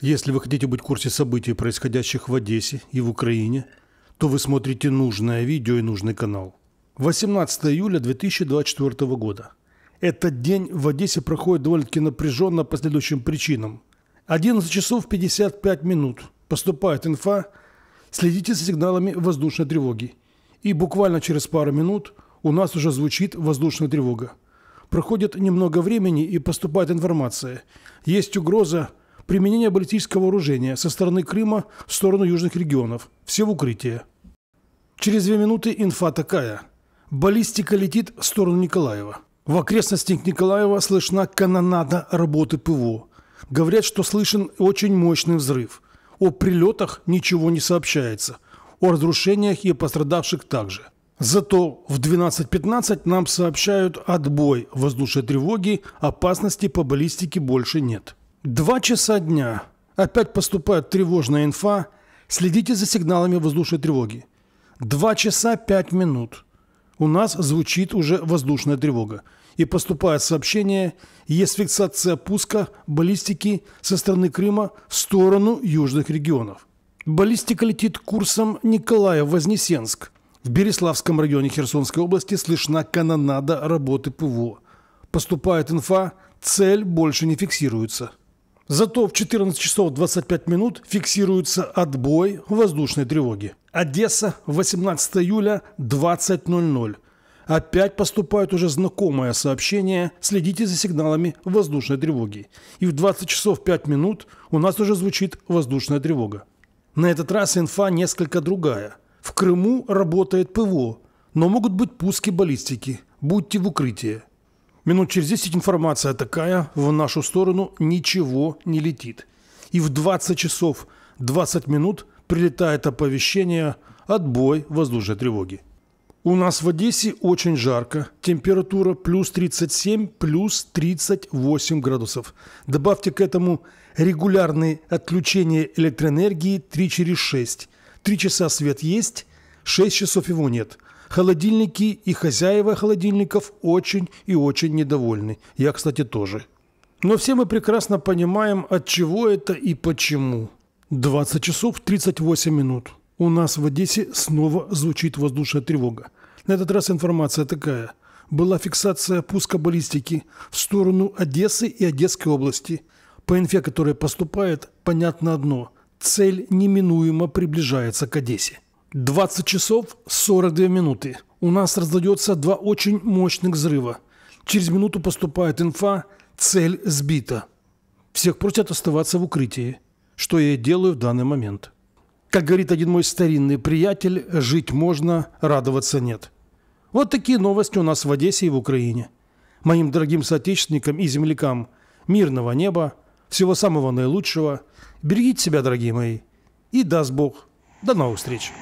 Если вы хотите быть в курсе событий, происходящих в Одессе и в Украине, то вы смотрите нужное видео и нужный канал. 18 июля 2024 года. Этот день в Одессе проходит довольно-таки напряженно по следующим причинам. 11 часов 55 минут. Поступает инфа. Следите за сигналами воздушной тревоги. И буквально через пару минут у нас уже звучит воздушная тревога. Проходит немного времени и поступает информация. Есть угроза применение баллистического вооружения со стороны Крыма в сторону южных регионов. Все в укрытие. Через две минуты инфа такая. Баллистика летит в сторону Николаева. В окрестностях Николаева слышна канонада работы ПВО. Говорят, что слышен очень мощный взрыв. О прилетах ничего не сообщается. О разрушениях и пострадавших также. Зато в 12.15 нам сообщают отбой воздушной тревоги, опасности по баллистике больше нет. Два часа дня. Опять поступает тревожная инфа. Следите за сигналами воздушной тревоги. Два часа пять минут. У нас звучит уже воздушная тревога. И поступает сообщение, есть фиксация пуска баллистики со стороны Крыма в сторону южных регионов. Баллистика летит курсом Николаев-Вознесенск. В Береславском районе Херсонской области слышна канонада работы ПВО. Поступает инфа, цель больше не фиксируется. Зато в 14 часов 25 минут фиксируется отбой воздушной тревоги. Одесса, 18 июля, 20.00. Опять поступает уже знакомое сообщение «Следите за сигналами воздушной тревоги». И в 20 часов 5 минут у нас уже звучит воздушная тревога. На этот раз инфа несколько другая. В Крыму работает ПВО, но могут быть пуски баллистики. Будьте в укрытии. Минут через 10 информация такая в нашу сторону ничего не летит. И в 20 часов 20 минут прилетает оповещение «Отбой воздушной тревоги». У нас в Одессе очень жарко. Температура плюс 37, плюс 38 градусов. Добавьте к этому регулярные отключения электроэнергии 3 через 6. 3 часа свет есть, 6 часов его нет – Холодильники и хозяева холодильников очень и очень недовольны. Я, кстати, тоже. Но все мы прекрасно понимаем, от чего это и почему. 20 часов 38 минут. У нас в Одессе снова звучит воздушная тревога. На этот раз информация такая. Была фиксация пуска баллистики в сторону Одессы и Одесской области. По инфе, которая поступает, понятно одно. Цель неминуемо приближается к Одессе. 20 часов 42 минуты. У нас раздается два очень мощных взрыва. Через минуту поступает инфа «Цель сбита». Всех просят оставаться в укрытии, что я и делаю в данный момент. Как говорит один мой старинный приятель, жить можно, радоваться нет. Вот такие новости у нас в Одессе и в Украине. Моим дорогим соотечественникам и землякам мирного неба, всего самого наилучшего. Берегите себя, дорогие мои. И даст Бог. До новых встреч.